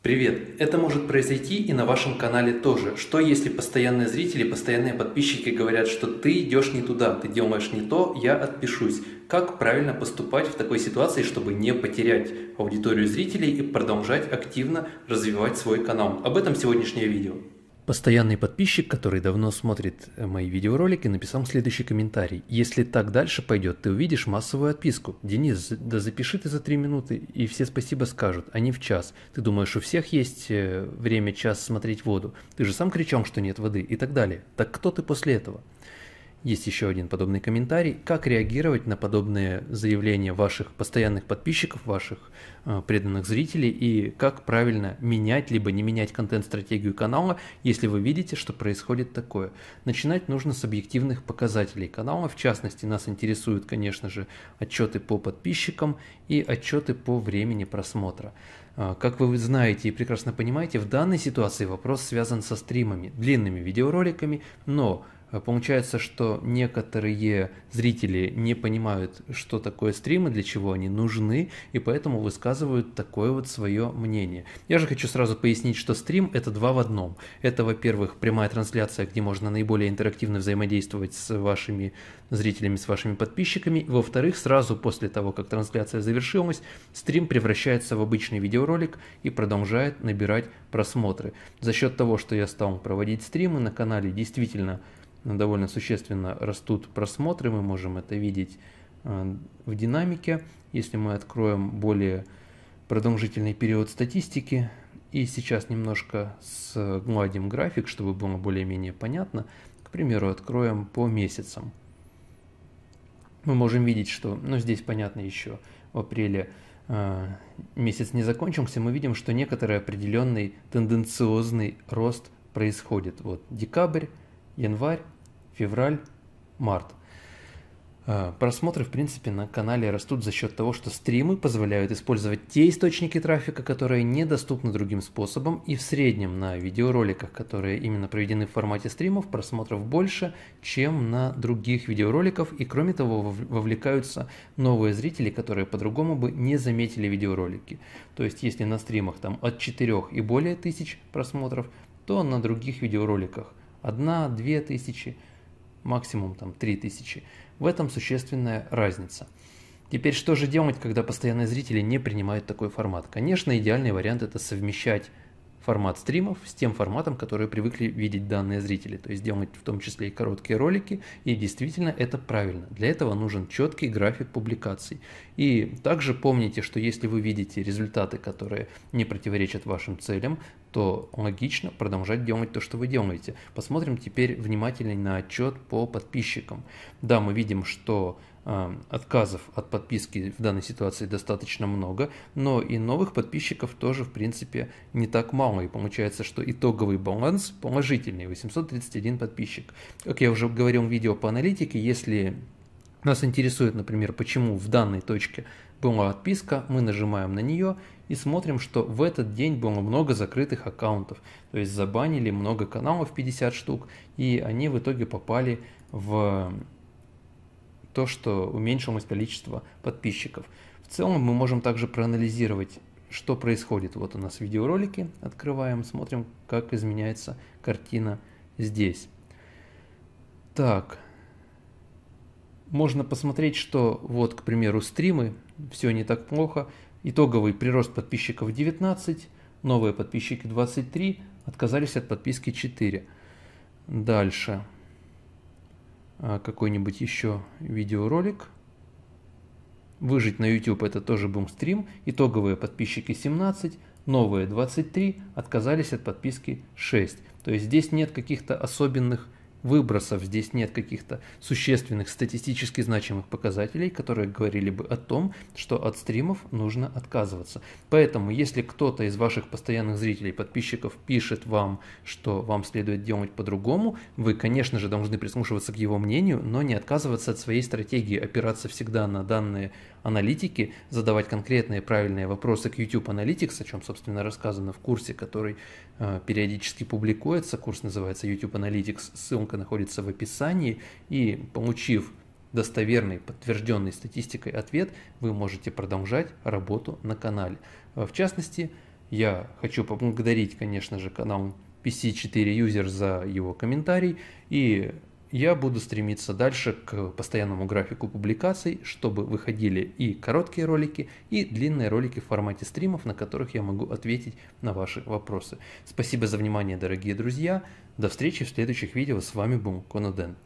Привет! Это может произойти и на вашем канале тоже. Что если постоянные зрители, постоянные подписчики говорят, что ты идешь не туда, ты делаешь не то, я отпишусь. Как правильно поступать в такой ситуации, чтобы не потерять аудиторию зрителей и продолжать активно развивать свой канал? Об этом сегодняшнее видео. Постоянный подписчик, который давно смотрит э, мои видеоролики, написал следующий комментарий. Если так дальше пойдет, ты увидишь массовую отписку. Денис, да запиши ты за три минуты, и все спасибо скажут, а не в час. Ты думаешь, у всех есть э, время час смотреть воду? Ты же сам кричал, что нет воды и так далее. Так кто ты после этого? Есть еще один подобный комментарий. Как реагировать на подобные заявления ваших постоянных подписчиков, ваших э, преданных зрителей и как правильно менять либо не менять контент-стратегию канала, если вы видите, что происходит такое. Начинать нужно с объективных показателей канала. В частности, нас интересуют, конечно же, отчеты по подписчикам и отчеты по времени просмотра. Э, как вы знаете и прекрасно понимаете, в данной ситуации вопрос связан со стримами, длинными видеороликами, но Э, получается, что некоторые зрители не понимают, что такое стримы, для чего они нужны, и поэтому высказывают такое вот свое мнение. Я же хочу сразу пояснить, что стрим – это два в одном. Это, во-первых, прямая трансляция, где можно наиболее интерактивно взаимодействовать с вашими зрителями, с вашими подписчиками. Во-вторых, сразу после того, как трансляция завершилась, стрим превращается в обычный видеоролик и продолжает набирать просмотры. За счет того, что я стал проводить стримы на канале, действительно – Э, довольно существенно растут просмотры, мы можем это видеть э, в динамике. Если мы откроем более продолжительный период статистики, и сейчас немножко сгладим э, график, чтобы было более-менее понятно, к примеру, откроем по месяцам. Мы можем видеть, что, ну здесь понятно еще, в апреле э, месяц не закончился, мы видим, что некоторый определенный тенденциозный рост происходит. Вот декабрь, январь, февраль, март. Э, просмотры, в принципе, на канале растут за счет того, что стримы позволяют использовать те источники трафика, которые недоступны другим способом, и в среднем на видеороликах, которые именно проведены в формате стримов, просмотров больше, чем на других видеороликов, и кроме того вовлекаются новые зрители, которые по-другому бы не заметили видеоролики. То есть, если на стримах там от 4 и более тысяч просмотров, то на других видеороликах Одна-две тысячи, максимум там три тысячи. В этом существенная разница. Теперь что же делать, когда постоянные зрители не принимают такой формат? Конечно, идеальный вариант это совмещать формат стримов с тем форматом, который привыкли видеть данные зрители, то есть делать в том числе и короткие ролики, и действительно это правильно. Для этого нужен четкий график публикаций. И также помните, что если вы видите результаты, которые не противоречат вашим целям, то логично продолжать делать то, что вы делаете. Посмотрим теперь внимательнее на отчет по подписчикам. Да, мы видим, что э, отказов от подписки в данной ситуации достаточно много, но и новых подписчиков тоже, в принципе, не так мало. И получается, что итоговый баланс положительный, 831 подписчик. Как я уже говорил в видео по аналитике, если нас интересует, например, почему в данной точке была отписка, мы нажимаем на нее и смотрим, что в этот день было много закрытых аккаунтов, то есть забанили много каналов, 50 штук, и они в итоге попали в то, что уменьшилось количество подписчиков. В целом мы можем также проанализировать, что происходит. Вот у нас видеоролики, открываем, смотрим, как изменяется картина здесь. Так, можно посмотреть, что вот, к примеру, стримы, все не так плохо, итоговый прирост подписчиков 19, новые подписчики 23, отказались от подписки 4. Дальше а, какой-нибудь еще видеоролик. Выжить на YouTube это тоже бумстрим. Итоговые подписчики 17, новые 23, отказались от подписки 6. То есть здесь нет каких-то особенных выбросов здесь нет каких-то существенных статистически значимых показателей, которые говорили бы о том, что от стримов нужно отказываться. Поэтому, если кто-то из ваших постоянных зрителей, подписчиков пишет вам, что вам следует делать по-другому, вы, конечно же, должны прислушиваться к его мнению, но не отказываться от своей стратегии, опираться всегда на данные аналитики, задавать конкретные правильные вопросы к YouTube Analytics, о чем, собственно, рассказано в курсе, который э, периодически публикуется. Курс называется YouTube Analytics, ссылка находится в описании. И получив достоверный, подтвержденный статистикой ответ, вы можете продолжать работу на канале. Э, в частности, я хочу поблагодарить, конечно же, канал PC4 User за его комментарий и я буду стремиться дальше к постоянному графику публикаций, чтобы выходили и короткие ролики, и длинные ролики в формате стримов, на которых я могу ответить на ваши вопросы. Спасибо за внимание, дорогие друзья. До встречи в следующих видео. С вами был Коноден.